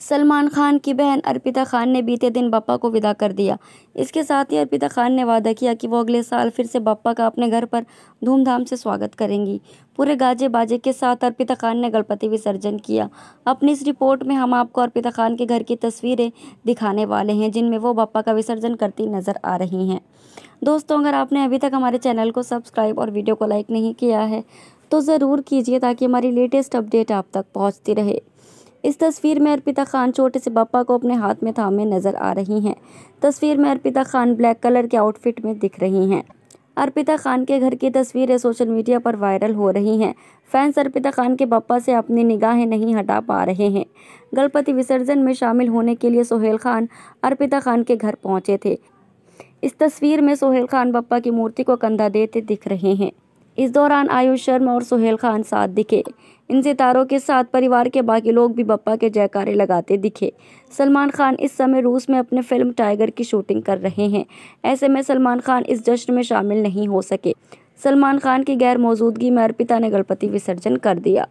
सलमान खान की बहन अर्पिता खान ने बीते दिन बापा को विदा कर दिया इसके साथ ही अर्पिता खान ने वादा किया कि वो अगले साल फिर से बापा का अपने घर पर धूमधाम से स्वागत करेंगी पूरे गाजे बाजे के साथ अर्पिता खान ने गणपति विसर्जन किया अपनी इस रिपोर्ट में हम आपको अर्पिता खान के घर की तस्वीरें दिखाने वाले हैं जिनमें वो बापा का विसर्जन करती नज़र आ रही हैं दोस्तों अगर आपने अभी तक हमारे चैनल को सब्सक्राइब और वीडियो को लाइक नहीं किया है तो ज़रूर कीजिए ताकि हमारी लेटेस्ट अपडेट आप तक पहुँचती रहे इस तस्वीर में अर्पिता खान छोटे से पापा को अपने हाथ में थामे नजर आ रही हैं तस्वीर में अर्पिता खान ब्लैक कलर के आउटफिट में दिख रही हैं अर्पिता खान के घर की तस्वीरें सोशल मीडिया पर वायरल हो रही हैं फैंस अर्पिता खान के पापा से अपनी निगाहें नहीं हटा पा रहे हैं गणपति विसर्जन में शामिल होने के लिए सोहेल खान अर्पिता खान के घर पहुँचे थे इस तस्वीर में सोहेल खान पप्पा की मूर्ति को कंधा देते दिख रहे हैं इस दौरान आयुष शर्मा और सुहेल खान साथ दिखे इन सितारों के साथ परिवार के बाकी लोग भी बप्पा के जयकारे लगाते दिखे सलमान खान इस समय रूस में अपने फिल्म टाइगर की शूटिंग कर रहे हैं ऐसे में सलमान खान इस जश्न में शामिल नहीं हो सके सलमान खान की गैर मौजूदगी में अर्पिता ने गणपति विसर्जन कर दिया